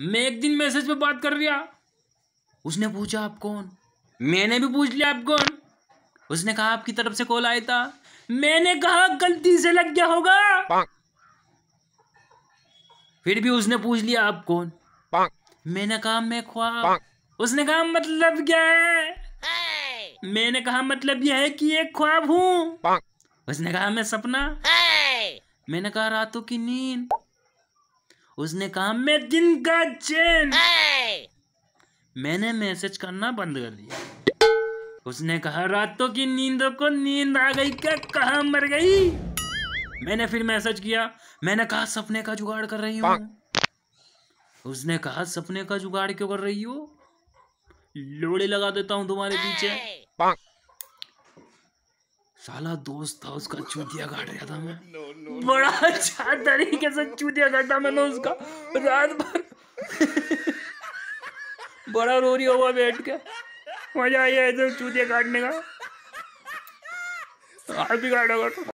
मैं एक दिन मैसेज पे बात कर रहा उसने पूछा आप कौन मैंने भी पूछ लिया आप कौन उसने कहा आपकी तरफ से कॉल आया था मैंने कहा गलती से लग गया होगा फिर भी उसने पूछ लिया आप कौन मैंने कहा मैं ख्वाब उसने कहा मतलब क्या है मैंने कहा मतलब यह है कि एक ख्वाब हूँ उसने कहा मैं सपना मैंने कहा रातों की नींद उसने कहा मैं दिन का चैन मैंने मैसेज करना बंद कर दिया उसने कहा रातों की नींदों को नींद आ गई क्या कहा मर गई मैंने फिर मैसेज किया मैंने कहा सपने का जुगाड़ कर रही हूँ उसने कहा सपने का जुगाड़ क्यों कर रही हो लोड़े लगा देता हूँ तुम्हारे पीछे साला दोस्त था उसका चूतिया काट रहा था मैं बड़ा अच्छा तरीके से चूतिया काटा मैंने उसका रात भर बड़ा रो रही होगा बैठ के मजा आया इधर चूतिया काटने का आप भी काटा